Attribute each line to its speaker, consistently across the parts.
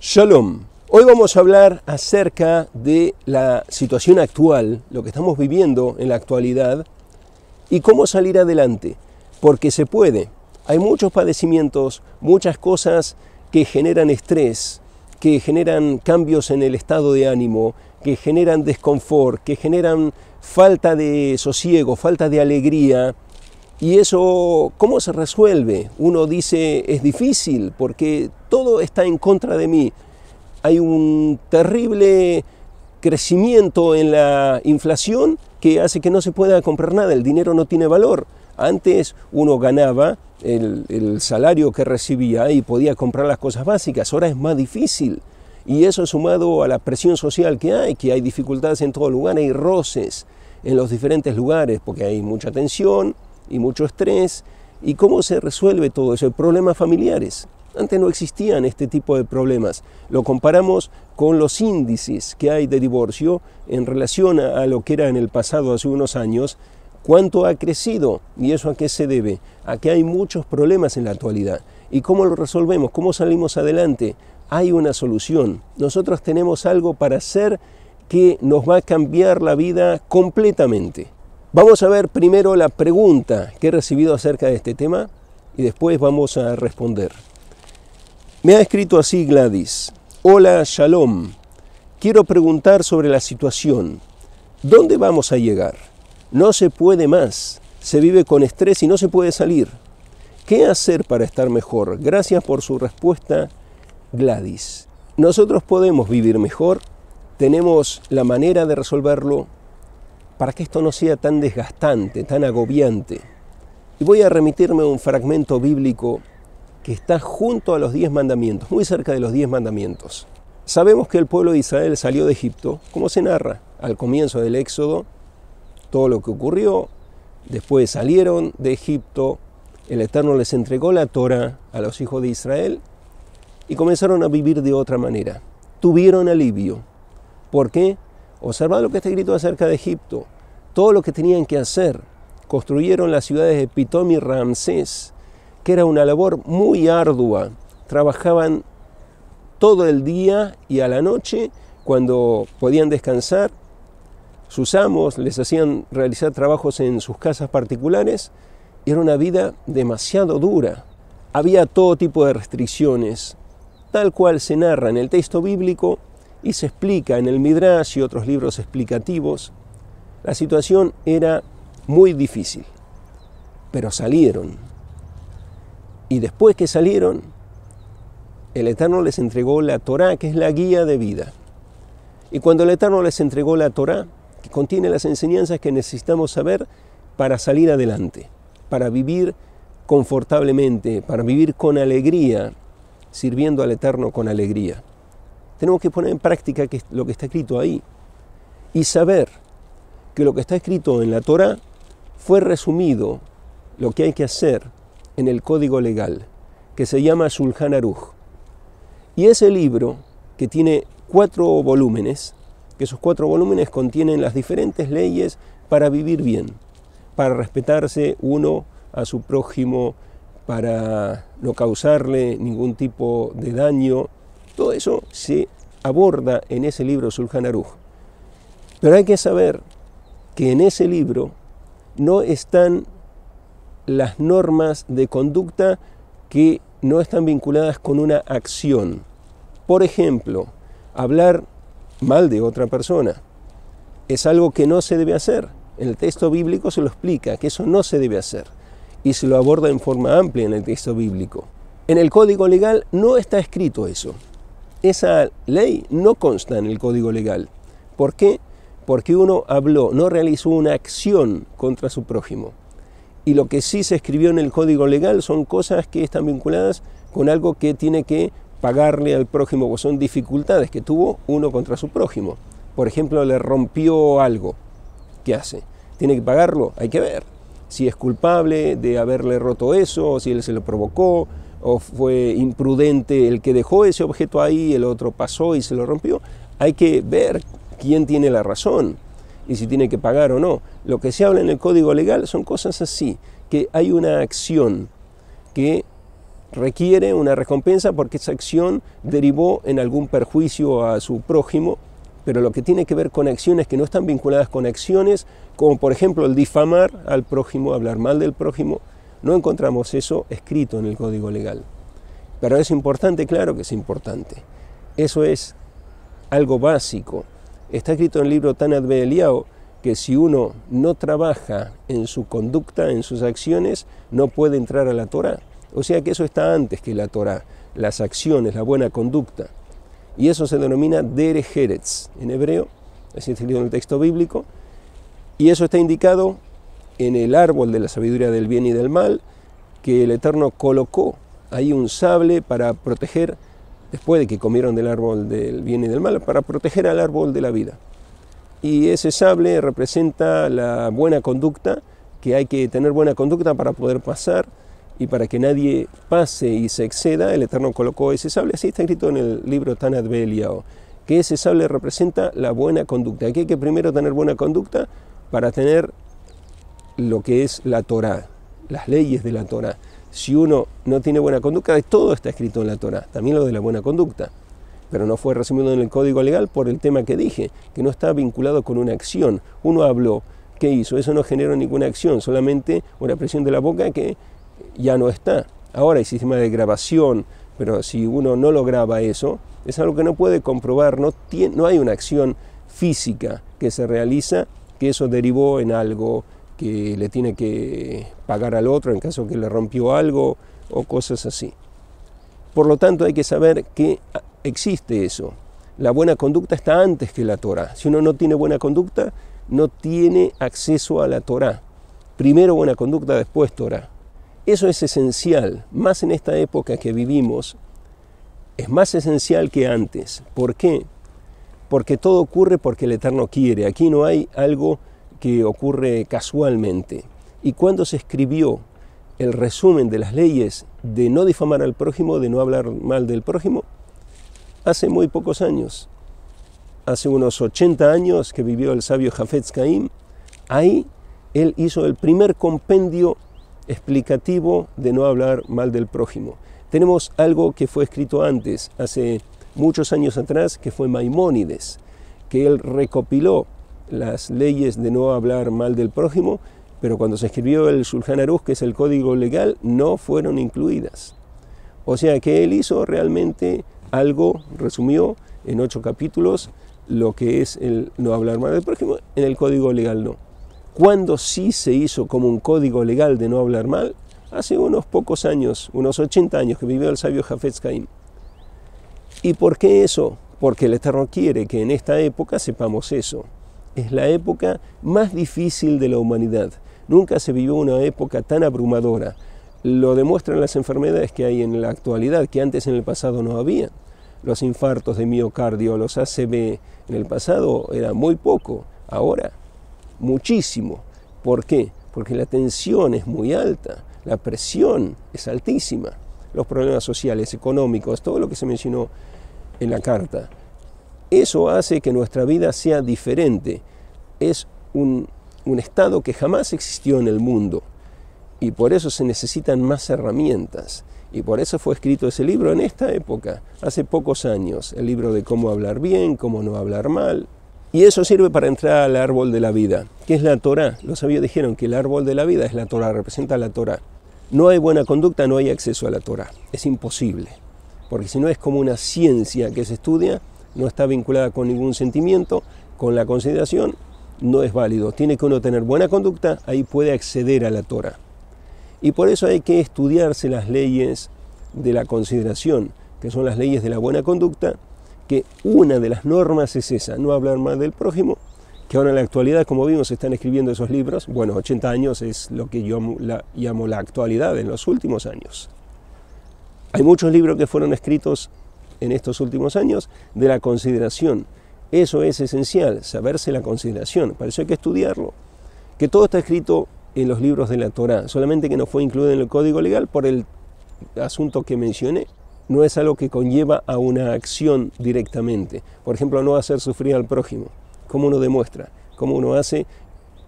Speaker 1: Shalom. Hoy vamos a hablar acerca de la situación actual, lo que estamos viviendo en la actualidad y cómo salir adelante, porque se puede. Hay muchos padecimientos, muchas cosas que generan estrés, que generan cambios en el estado de ánimo, que generan desconfort, que generan falta de sosiego, falta de alegría, y eso, ¿cómo se resuelve? Uno dice, es difícil porque todo está en contra de mí. Hay un terrible crecimiento en la inflación que hace que no se pueda comprar nada, el dinero no tiene valor. Antes uno ganaba el, salario que recibía y podía comprar las cosas básicas, ahora es más difícil. Y eso sumado a la presión social que hay, que hay dificultades en todo lugar, hay roces en los diferentes lugares, porque hay mucha tensión, y mucho estrés. ¿Y cómo se resuelve todo eso? Problemas familiares. Antes no existían este tipo de problemas. Lo comparamos con los índices que hay de divorcio en relación a lo que era en el pasado hace unos años. ¿Cuánto ha crecido? ¿Y eso a qué se debe? A que hay muchos problemas en la actualidad. ¿Y cómo lo resolvemos? ¿Cómo salimos adelante? Hay una solución. Nosotros tenemos algo para hacer que nos va a cambiar la vida completamente. Vamos a ver primero la pregunta que he recibido acerca de este tema y después vamos a responder. Me ha escrito así Gladys. Hola, Shalom. Quiero preguntar sobre la situación. ¿Dónde vamos a llegar? No se puede más. Se vive con estrés y no se puede salir. ¿Qué hacer para estar mejor? Gracias por su respuesta, Gladys. Nosotros podemos vivir mejor, tenemos la manera de resolverlo, para que esto no sea tan desgastante, tan agobiante. Y voy a remitirme a un fragmento bíblico que está junto a los diez mandamientos, muy cerca de los diez mandamientos. Sabemos que el pueblo de Israel salió de Egipto, como se narra al comienzo del Éxodo, todo lo que ocurrió, después salieron de Egipto, el Eterno les entregó la Torah a los hijos de Israel y comenzaron a vivir de otra manera. Tuvieron alivio. ¿Por qué? Observad lo que está escrito acerca de Egipto. Todo lo que tenían que hacer. Construyeron las ciudades de Pitom y Ramsés, que era una labor muy ardua. Trabajaban todo el día y a la noche, cuando podían descansar. Sus amos les hacían realizar trabajos en sus casas particulares. Y era una vida demasiado dura. Había todo tipo de restricciones, tal cual se narra en el texto bíblico y se explica en el Midrash y otros libros explicativos, la situación era muy difícil, pero salieron. Y después que salieron, el Eterno les entregó la Torá, que es la guía de vida. Y cuando el Eterno les entregó la Torá, que contiene las enseñanzas que necesitamos saber para salir adelante, para vivir confortablemente, para vivir con alegría, sirviendo al Eterno con alegría tenemos que poner en práctica lo que está escrito ahí y saber que lo que está escrito en la Torah fue resumido, lo que hay que hacer, en el código legal, que se llama Shulchan Aruch. Y ese libro, que tiene cuatro volúmenes, que esos cuatro volúmenes contienen las diferentes leyes para vivir bien, para respetarse uno a su prójimo, para no causarle ningún tipo de daño, todo eso se aborda en ese libro Sulhan Aruj. Pero hay que saber que en ese libro no están las normas de conducta que no están vinculadas con una acción. Por ejemplo, hablar mal de otra persona es algo que no se debe hacer. En el texto bíblico se lo explica, que eso no se debe hacer. Y se lo aborda en forma amplia en el texto bíblico. En el código legal no está escrito eso. Esa ley no consta en el código legal. ¿Por qué? Porque uno habló, no realizó una acción contra su prójimo. Y lo que sí se escribió en el código legal son cosas que están vinculadas con algo que tiene que pagarle al prójimo, o son dificultades que tuvo uno contra su prójimo. Por ejemplo, le rompió algo. ¿Qué hace? ¿Tiene que pagarlo? Hay que ver si es culpable de haberle roto eso, si él se lo provocó, o fue imprudente el que dejó ese objeto ahí, el otro pasó y se lo rompió. Hay que ver quién tiene la razón y si tiene que pagar o no. Lo que se habla en el código legal son cosas así, que hay una acción que requiere una recompensa porque esa acción derivó en algún perjuicio a su prójimo, pero lo que tiene que ver con acciones que no están vinculadas con acciones, como por ejemplo el difamar al prójimo, hablar mal del prójimo, no encontramos eso escrito en el Código Legal. Pero es importante, claro que es importante. Eso es algo básico. Está escrito en el libro Tanat Beeliao que si uno no trabaja en su conducta, en sus acciones, no puede entrar a la Torá. O sea que eso está antes que la Torá, las acciones, la buena conducta. Y eso se denomina Dere en hebreo, así es escrito en el texto bíblico. Y eso está indicado en el árbol de la sabiduría del bien y del mal, que el Eterno colocó ahí un sable para proteger, después de que comieron del árbol del bien y del mal, para proteger al árbol de la vida. Y ese sable representa la buena conducta, que hay que tener buena conducta para poder pasar y para que nadie pase y se exceda, el Eterno colocó ese sable, así está escrito en el libro Tanat Beliao, que ese sable representa la buena conducta. Aquí hay que primero tener buena conducta para tener lo que es la Torá, las leyes de la Torá. Si uno no tiene buena conducta, todo está escrito en la Torá, también lo de la buena conducta, pero no fue resumido en el código legal por el tema que dije, que no está vinculado con una acción. Uno habló, ¿qué hizo? Eso no generó ninguna acción, solamente una presión de la boca que ya no está. Ahora hay sistema de grabación, pero si uno no lo graba eso, es algo que no puede comprobar, no, no hay una acción física que se realiza que eso derivó en algo que le tiene que pagar al otro en caso que le rompió algo o cosas así. Por lo tanto, hay que saber que existe eso. La buena conducta está antes que la Torah. Si uno no tiene buena conducta, no tiene acceso a la Torah. Primero buena conducta, después Torah. Eso es esencial, más en esta época que vivimos, es más esencial que antes. ¿Por qué? Porque todo ocurre porque el Eterno quiere. Aquí no hay algo que ocurre casualmente. ¿Y cuando se escribió el resumen de las leyes de no difamar al prójimo, de no hablar mal del prójimo? Hace muy pocos años, hace unos 80 años que vivió el sabio Jafetz Caim, ahí él hizo el primer compendio explicativo de no hablar mal del prójimo. Tenemos algo que fue escrito antes, hace muchos años atrás, que fue Maimónides, que él recopiló las leyes de no hablar mal del prójimo, pero cuando se escribió el Shulchan Aruz, que es el código legal, no fueron incluidas. O sea que él hizo realmente algo, resumió en ocho capítulos lo que es el no hablar mal del prójimo, en el código legal no. Cuando sí se hizo como un código legal de no hablar mal? Hace unos pocos años, unos 80 años que vivió el sabio Jafetz Caim. ¿Y por qué eso? Porque el Eterno quiere que en esta época sepamos eso es la época más difícil de la humanidad. Nunca se vivió una época tan abrumadora. Lo demuestran las enfermedades que hay en la actualidad, que antes en el pasado no había. Los infartos de miocardio, los ACV, en el pasado era muy poco, ahora muchísimo. ¿Por qué? Porque la tensión es muy alta, la presión es altísima, los problemas sociales, económicos, todo lo que se mencionó en la carta. Eso hace que nuestra vida sea diferente. Es un, estado que jamás existió en el mundo y por eso se necesitan más herramientas. Y por eso fue escrito ese libro en esta época, hace pocos años, el libro de cómo hablar bien, cómo no hablar mal. Y eso sirve para entrar al árbol de la vida, que es la Torah. Los sabios dijeron que el árbol de la vida es la Torah, representa la Torah. No hay buena conducta, no hay acceso a la Torah. Es imposible. Porque si no es como una ciencia que se estudia, no está vinculada con ningún sentimiento, con la consideración, no es válido. Tiene que uno tener buena conducta, ahí puede acceder a la Torah. Y por eso hay que estudiarse las leyes de la consideración, que son las leyes de la buena conducta, que una de las normas es esa, no hablar mal del prójimo, que ahora en la actualidad, como vimos, se están escribiendo esos libros. Bueno, 80 años es lo que yo llamo la actualidad, en los últimos años. Hay muchos libros que fueron escritos en estos últimos años de la consideración. Eso es esencial, saberse la consideración, para eso hay que estudiarlo. Que todo está escrito en los libros de la Torah, solamente que no fue incluido en el código legal por el asunto que mencioné. No es algo que conlleva a una acción directamente. Por ejemplo, no hacer sufrir al prójimo. ¿Cómo uno demuestra? ¿Cómo uno hace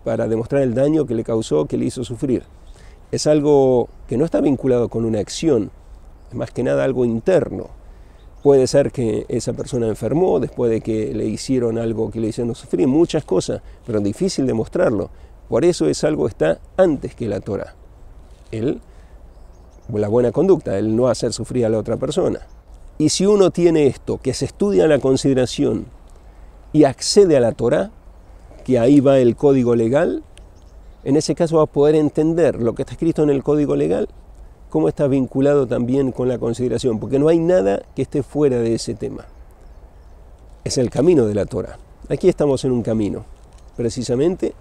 Speaker 1: para demostrar el daño que le causó, que le hizo sufrir? Es algo que no está vinculado con una acción, más que nada algo interno, Puede ser que esa persona enfermó después de que le hicieron algo que le hicieron sufrir, muchas cosas, pero difícil demostrarlo. Por eso es algo que está antes que la Torah. El, la buena conducta, el no hacer sufrir a la otra persona. Y si uno tiene esto, que se estudia la consideración y accede a la Torah, que ahí va el código legal, en ese caso va a poder entender lo que está escrito en el código legal cómo está vinculado también con la consideración, porque no hay nada que esté fuera de ese tema. Es el camino de la Torah. Aquí estamos en un camino. Precisamente,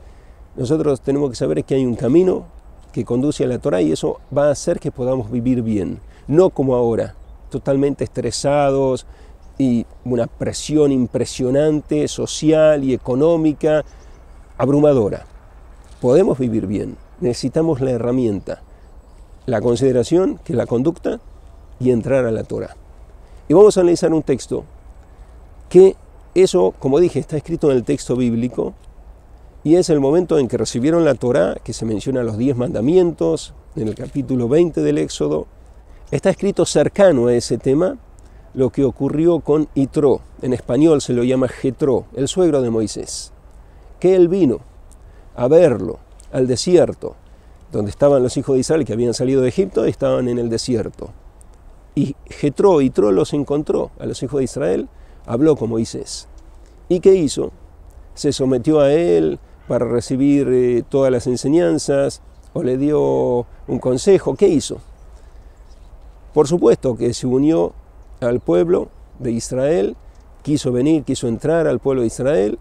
Speaker 1: nosotros tenemos que saber que hay un camino que conduce a la Torah y eso va a hacer que podamos vivir bien, no como ahora, totalmente estresados y una presión impresionante social y económica abrumadora. Podemos vivir bien, necesitamos la herramienta la consideración, que la conducta y entrar a la Torah. Y vamos a analizar un texto que eso, como dije, está escrito en el texto bíblico y es el momento en que recibieron la Torah, que se menciona los diez mandamientos en el capítulo 20 del Éxodo. Está escrito cercano a ese tema lo que ocurrió con Itro, en español se lo llama Jetro, el suegro de Moisés, que él vino a verlo al desierto donde estaban los hijos de Israel que habían salido de Egipto, estaban en el desierto. Y Jetro y Tro los encontró a los hijos de Israel, habló con Moisés. ¿Y qué hizo? Se sometió a él para recibir eh, todas las enseñanzas o le dio un consejo. ¿Qué hizo? Por supuesto que se unió al pueblo de Israel, quiso venir, quiso entrar al pueblo de Israel,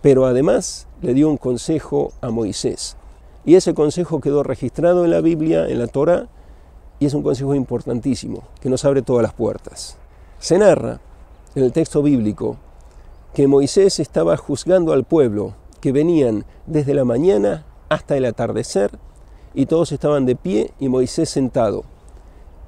Speaker 1: pero además le dio un consejo a Moisés. Y ese consejo quedó registrado en la Biblia, en la Torá, y es un consejo importantísimo, que nos abre todas las puertas. Se narra en el texto bíblico que Moisés estaba juzgando al pueblo, que venían desde la mañana hasta el atardecer, y todos estaban de pie y Moisés sentado,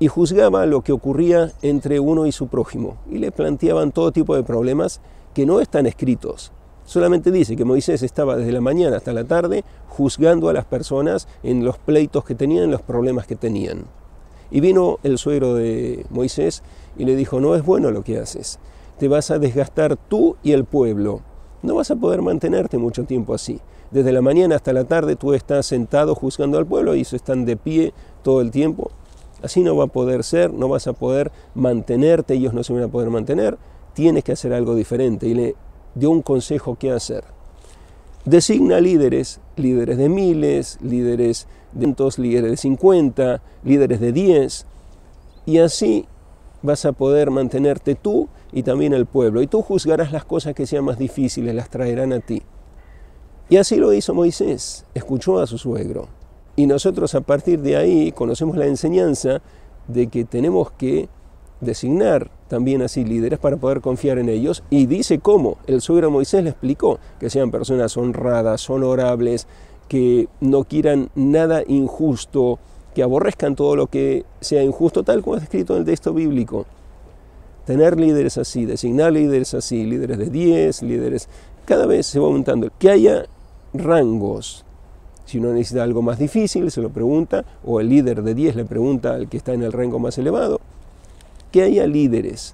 Speaker 1: y juzgaba lo que ocurría entre uno y su prójimo, y le planteaban todo tipo de problemas que no están escritos, Solamente dice que Moisés estaba desde la mañana hasta la tarde juzgando a las personas en los pleitos que tenían, en los problemas que tenían. Y vino el suegro de Moisés y le dijo, no es bueno lo que haces, te vas a desgastar tú y el pueblo, no vas a poder mantenerte mucho tiempo así. Desde la mañana hasta la tarde tú estás sentado juzgando al pueblo y ellos están de pie todo el tiempo. Así no va a poder ser, no vas a poder mantenerte, ellos no se van a poder mantener, tienes que hacer algo diferente. Y le dio un consejo qué hacer. Designa líderes, líderes de miles, líderes de cientos, líderes de 50, líderes de 10, y así vas a poder mantenerte tú y también el pueblo, y tú juzgarás las cosas que sean más difíciles, las traerán a ti. Y así lo hizo Moisés, escuchó a su suegro. Y nosotros a partir de ahí conocemos la enseñanza de que tenemos que designar también así líderes para poder confiar en ellos. Y dice cómo el suegro Moisés le explicó que sean personas honradas, honorables, que no quieran nada injusto, que aborrezcan todo lo que sea injusto, tal como es escrito en el texto bíblico. Tener líderes así, designar líderes así, líderes de 10, líderes, cada vez se va aumentando. Que haya rangos. Si uno necesita algo más difícil, se lo pregunta, o el líder de 10 le pregunta al que está en el rango más elevado que haya líderes.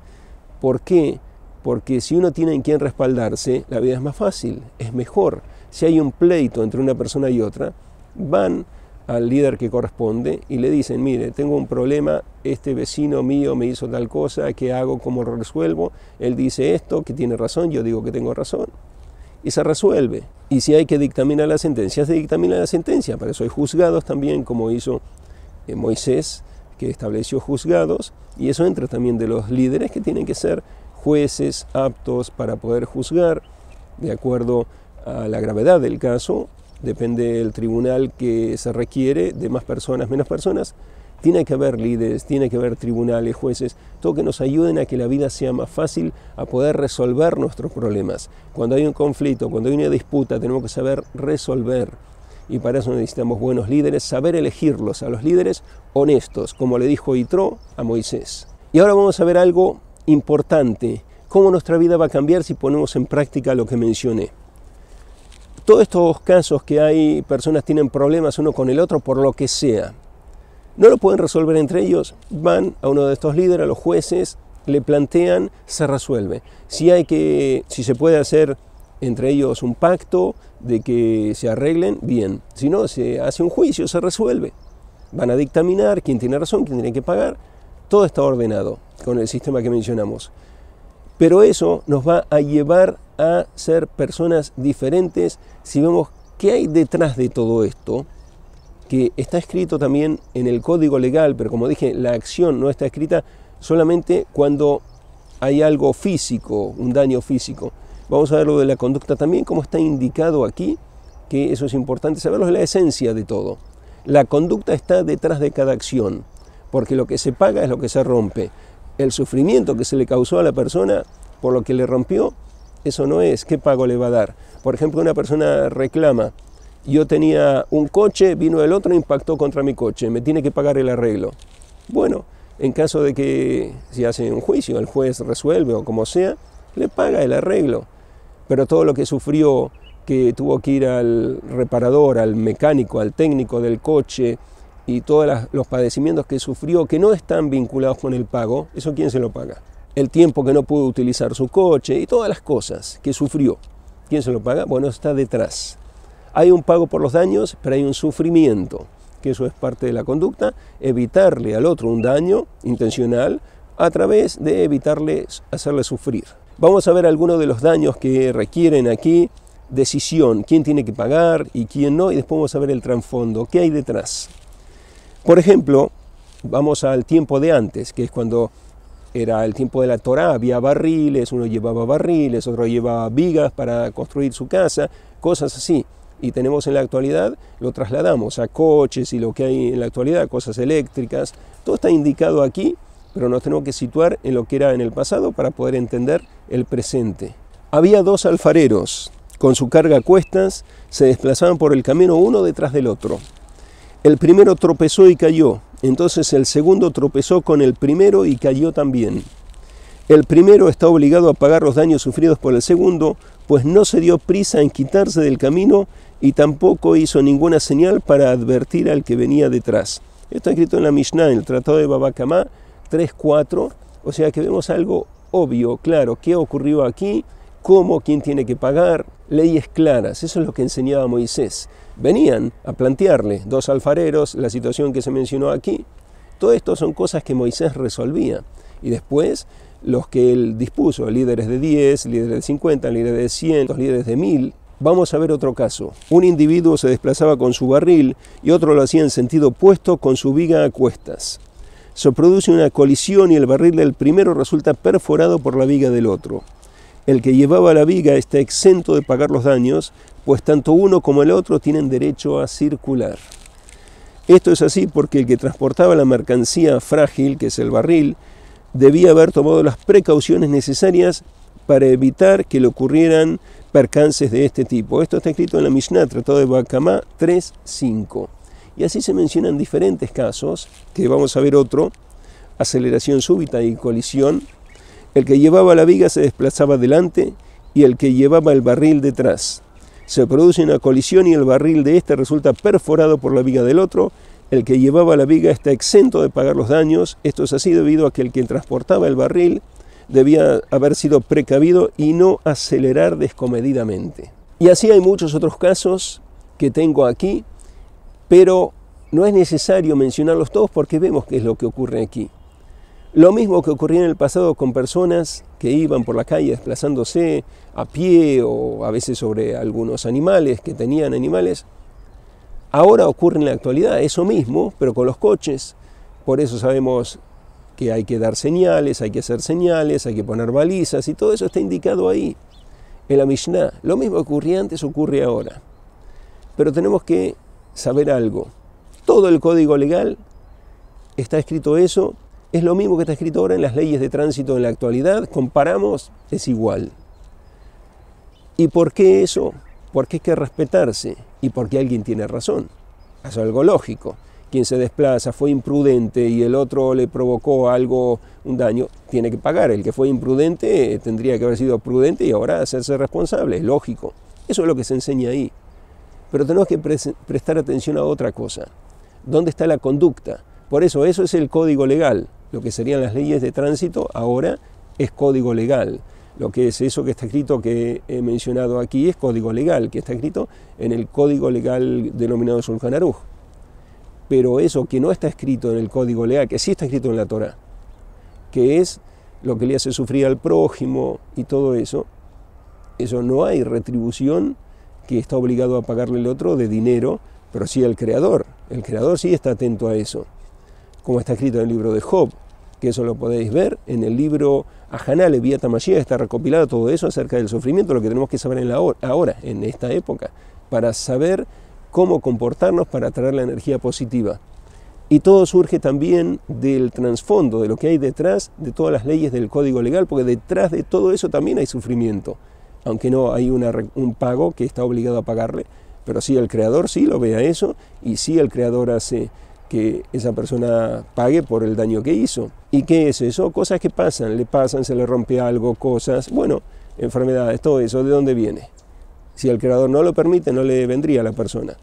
Speaker 1: ¿Por qué? Porque si uno tiene en quien respaldarse, la vida es más fácil, es mejor. Si hay un pleito entre una persona y otra, van al líder que corresponde y le dicen, mire, tengo un problema, este vecino mío me hizo tal cosa, ¿qué hago? ¿Cómo lo resuelvo? Él dice esto, que tiene razón, yo digo que tengo razón. Y se resuelve. Y si hay que dictaminar la sentencia, se dictamina la sentencia. Para eso hay juzgados también, como hizo eh, Moisés que estableció juzgados y eso entra también de los líderes que tienen que ser jueces aptos para poder juzgar de acuerdo a la gravedad del caso, depende del tribunal que se requiere, de más personas, menos personas, tiene que haber líderes, tiene que haber tribunales, jueces, todo que nos ayuden a que la vida sea más fácil, a poder resolver nuestros problemas. Cuando hay un conflicto, cuando hay una disputa, tenemos que saber resolver y para eso necesitamos buenos líderes, saber elegirlos, a los líderes honestos, como le dijo Itro a Moisés. Y ahora vamos a ver algo importante, cómo nuestra vida va a cambiar si ponemos en práctica lo que mencioné. Todos estos casos que hay, personas tienen problemas uno con el otro por lo que sea. No lo pueden resolver entre ellos, van a uno de estos líderes, a los jueces, le plantean, se resuelve. Si hay que, si se puede hacer entre ellos un pacto de que se arreglen bien. Si no, se hace un juicio, se resuelve. Van a dictaminar quién tiene razón, quién tiene que pagar. Todo está ordenado con el sistema que mencionamos. Pero eso nos va a llevar a ser personas diferentes si vemos qué hay detrás de todo esto, que está escrito también en el código legal, pero como dije, la acción no está escrita solamente cuando hay algo físico, un daño físico. Vamos a ver lo de la conducta también, como está indicado aquí, que eso es importante saberlo, es la esencia de todo. La conducta está detrás de cada acción, porque lo que se paga es lo que se rompe. El sufrimiento que se le causó a la persona por lo que le rompió, eso no es qué pago le va a dar. Por ejemplo, una persona reclama, yo tenía un coche, vino el otro, impactó contra mi coche, me tiene que pagar el arreglo. Bueno, en caso de que se hace un juicio, el juez resuelve o como sea, le paga el arreglo pero todo lo que sufrió, que tuvo que ir al reparador, al mecánico, al técnico del coche y todos los padecimientos que sufrió, que no están vinculados con el pago, ¿eso quién se lo paga? El tiempo que no pudo utilizar su coche y todas las cosas que sufrió, ¿quién se lo paga? Bueno, está detrás. Hay un pago por los daños, pero hay un sufrimiento, que eso es parte de la conducta, evitarle al otro un daño intencional a través de evitarle hacerle sufrir. Vamos a ver algunos de los daños que requieren aquí decisión, quién tiene que pagar y quién no, y después vamos a ver el trasfondo, qué hay detrás. Por ejemplo, vamos al tiempo de antes, que es cuando era el tiempo de la Torá, había barriles, uno llevaba barriles, otro llevaba vigas para construir su casa, cosas así. Y tenemos en la actualidad, lo trasladamos a coches y lo que hay en la actualidad, cosas eléctricas, todo está indicado aquí pero nos tenemos que situar en lo que era en el pasado para poder entender el presente. Había dos alfareros, con su carga a cuestas, se desplazaban por el camino uno detrás del otro. El primero tropezó y cayó, entonces el segundo tropezó con el primero y cayó también. El primero está obligado a pagar los daños sufridos por el segundo, pues no se dio prisa en quitarse del camino y tampoco hizo ninguna señal para advertir al que venía detrás. Esto está escrito en la Mishnah, en el Tratado de Babakamá, 3, 4, o sea que vemos algo obvio, claro, qué ocurrió aquí, cómo, quién tiene que pagar, leyes claras, eso es lo que enseñaba Moisés. Venían a plantearle dos alfareros la situación que se mencionó aquí. Todo esto son cosas que Moisés resolvía. Y después los que él dispuso, líderes de 10, líderes de 50, líderes de 100, líderes de 1000. Vamos a ver otro caso. Un individuo se desplazaba con su barril y otro lo hacía en sentido opuesto con su viga a cuestas se produce una colisión y el barril del primero resulta perforado por la viga del otro. El que llevaba la viga está exento de pagar los daños, pues tanto uno como el otro tienen derecho a circular. Esto es así porque el que transportaba la mercancía frágil, que es el barril, debía haber tomado las precauciones necesarias para evitar que le ocurrieran percances de este tipo. Esto está escrito en la Mishnah, Tratado de Bacamá 3.5. Y así se mencionan diferentes casos, que vamos a ver otro, aceleración súbita y colisión. El que llevaba la viga se desplazaba delante y el que llevaba el barril detrás. Se produce una colisión y el barril de este resulta perforado por la viga del otro. El que llevaba la viga está exento de pagar los daños. Esto es así debido a que el que transportaba el barril debía haber sido precavido y no acelerar descomedidamente. Y así hay muchos otros casos que tengo aquí pero no es necesario mencionarlos todos porque vemos qué es lo que ocurre aquí. Lo mismo que ocurría en el pasado con personas que iban por la calle desplazándose a pie o a veces sobre algunos animales que tenían animales, ahora ocurre en la actualidad eso mismo, pero con los coches. Por eso sabemos que hay que dar señales, hay que hacer señales, hay que poner balizas y todo eso está indicado ahí, en la Mishnah. Lo mismo que ocurría antes ocurre ahora. Pero tenemos que saber algo. Todo el código legal está escrito eso, es lo mismo que está escrito ahora en las leyes de tránsito en la actualidad, comparamos, es igual. ¿Y por qué eso? Porque hay que respetarse y porque alguien tiene razón. Es algo lógico. Quien se desplaza fue imprudente y el otro le provocó algo, un daño, tiene que pagar. El que fue imprudente eh, tendría que haber sido prudente y ahora hacerse responsable, es lógico. Eso es lo que se enseña ahí. Pero tenemos que prestar atención a otra cosa. ¿Dónde está la conducta? Por eso, eso es el código legal. Lo que serían las leyes de tránsito ahora es código legal. Lo que es eso que está escrito, que he mencionado aquí, es código legal, que está escrito en el código legal denominado Sulhan Pero eso que no está escrito en el código legal, que sí está escrito en la Torah, que es lo que le hace sufrir al prójimo y todo eso, eso no hay retribución que está obligado a pagarle el otro de dinero, pero sí al creador. El creador sí está atento a eso, como está escrito en el libro de Job, que eso lo podéis ver en el libro Ajaná Leviata Mashiach, está recopilado todo eso acerca del sufrimiento, lo que tenemos que saber en ahora, en esta época, para saber cómo comportarnos para atraer la energía positiva. Y todo surge también del trasfondo, de lo que hay detrás de todas las leyes del código legal, porque detrás de todo eso también hay sufrimiento aunque no hay un pago que está obligado a pagarle, pero sí el creador sí lo ve a eso y sí el creador hace que esa persona pague por el daño que hizo. ¿Y qué es eso? Cosas que pasan, le pasan, se le rompe algo, cosas, bueno, enfermedades, todo eso, ¿de dónde viene? Si el creador no lo permite, no le vendría a la persona.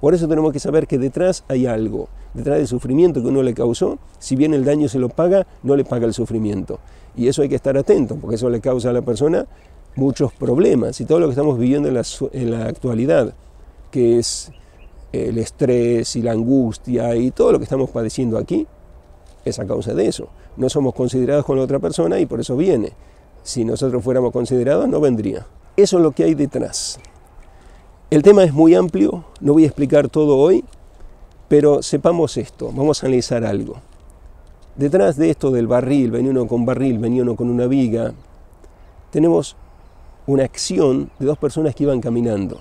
Speaker 1: Por eso tenemos que saber que detrás hay algo, detrás del sufrimiento que uno le causó, si bien el daño se lo paga, no le paga el sufrimiento. Y eso hay que estar atento, porque eso le causa a la persona muchos problemas y todo lo que estamos viviendo en la, actualidad, que es el estrés y la angustia y todo lo que estamos padeciendo aquí, es a causa de eso. No somos considerados con la otra persona y por eso viene. Si nosotros fuéramos considerados, no vendría. Eso es lo que hay detrás. El tema es muy amplio, no voy a explicar todo hoy, pero sepamos esto, vamos a analizar algo. Detrás de esto del barril, venía uno con barril, venía uno con una viga, tenemos una acción de dos personas que iban caminando.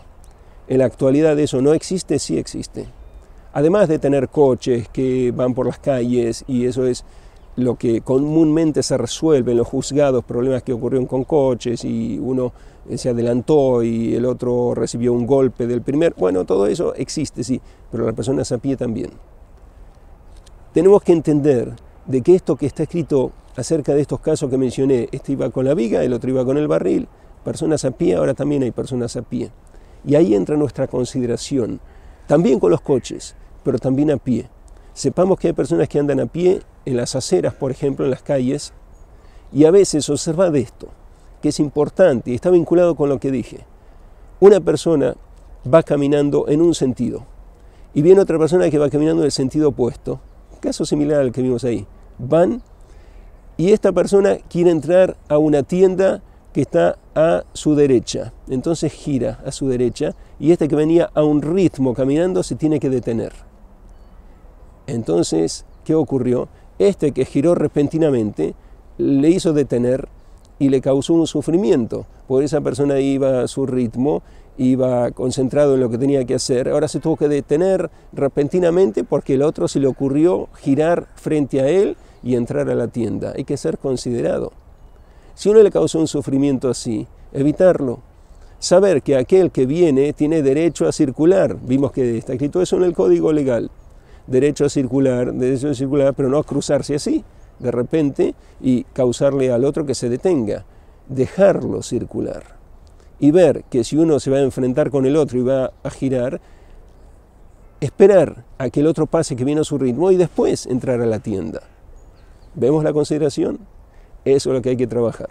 Speaker 1: En la actualidad eso no existe, sí existe. Además de tener coches que van por las calles y eso es lo que comúnmente se resuelve en los juzgados, problemas que ocurrieron con coches y uno eh, se adelantó y el otro recibió un golpe del primer. Bueno, todo eso existe, sí, pero las personas a pie también. Tenemos que entender de que esto que está escrito acerca de estos casos que mencioné, este iba con la viga, el otro iba con el barril, personas a pie, ahora también hay personas a pie. Y ahí entra nuestra consideración, también con los coches, pero también a pie. Sepamos que hay personas que andan a pie en las aceras, por ejemplo, en las calles, y a veces observad esto, que es importante y está vinculado con lo que dije. Una persona va caminando en un sentido y viene otra persona que va caminando en el sentido opuesto, caso similar al que vimos ahí. Van y esta persona quiere entrar a una tienda que está a su derecha. Entonces gira a su derecha y este que venía a un ritmo caminando se tiene que detener. Entonces, ¿qué ocurrió? Este que giró repentinamente le hizo detener y le causó un sufrimiento, porque esa persona iba a su ritmo, iba concentrado en lo que tenía que hacer, ahora se tuvo que detener repentinamente porque el otro se le ocurrió girar frente a él y entrar a la tienda. Hay que ser considerado. Si uno le causa un sufrimiento así, evitarlo. Saber que aquel que viene tiene derecho a circular. Vimos que está escrito eso en el código legal. Derecho a circular, derecho a circular, pero no cruzarse así de repente y causarle al otro que se detenga. Dejarlo circular. Y ver que si uno se va a enfrentar con el otro y va a girar, esperar a que el otro pase que viene a su ritmo y después entrar a la tienda. ¿Vemos la consideración? Eso es lo que hay que trabajar.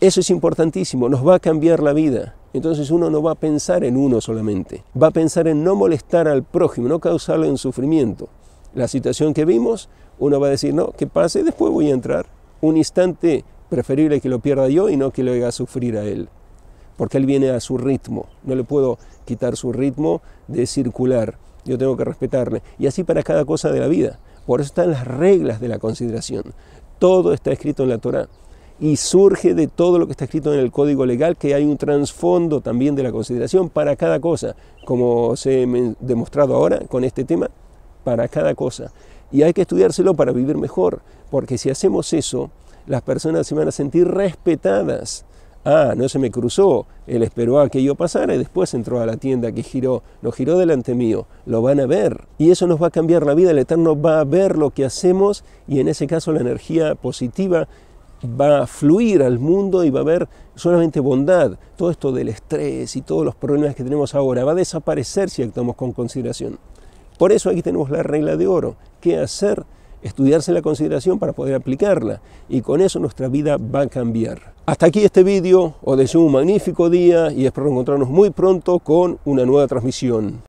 Speaker 1: Eso es importantísimo, nos va a cambiar la vida. Entonces uno no va a pensar en uno solamente, va a pensar en no molestar al prójimo, no causarle en sufrimiento. La situación que vimos, uno va a decir, no, que pase, después voy a entrar. Un instante preferible que lo pierda yo y no que lo haga sufrir a él. Porque él viene a su ritmo, no le puedo quitar su ritmo de circular, yo tengo que respetarle. Y así para cada cosa de la vida. Por eso están las reglas de la consideración todo está escrito en la Torá y surge de todo lo que está escrito en el código legal, que hay un trasfondo también de la consideración para cada cosa, como se ha demostrado ahora con este tema, para cada cosa. Y hay que estudiárselo para vivir mejor, porque si hacemos eso, las personas se van a sentir respetadas Ah, no se me cruzó, él esperó a que yo pasara y después entró a la tienda que giró, lo giró delante mío, lo van a ver. Y eso nos va a cambiar la vida, el Eterno va a ver lo que hacemos y en ese caso la energía positiva va a fluir al mundo y va a haber solamente bondad. Todo esto del estrés y todos los problemas que tenemos ahora va a desaparecer si actuamos con consideración. Por eso aquí tenemos la regla de oro, qué hacer estudiarse la consideración para poder aplicarla y con eso nuestra vida va a cambiar. Hasta aquí este vídeo, os deseo un magnífico día y espero encontrarnos muy pronto con una nueva transmisión.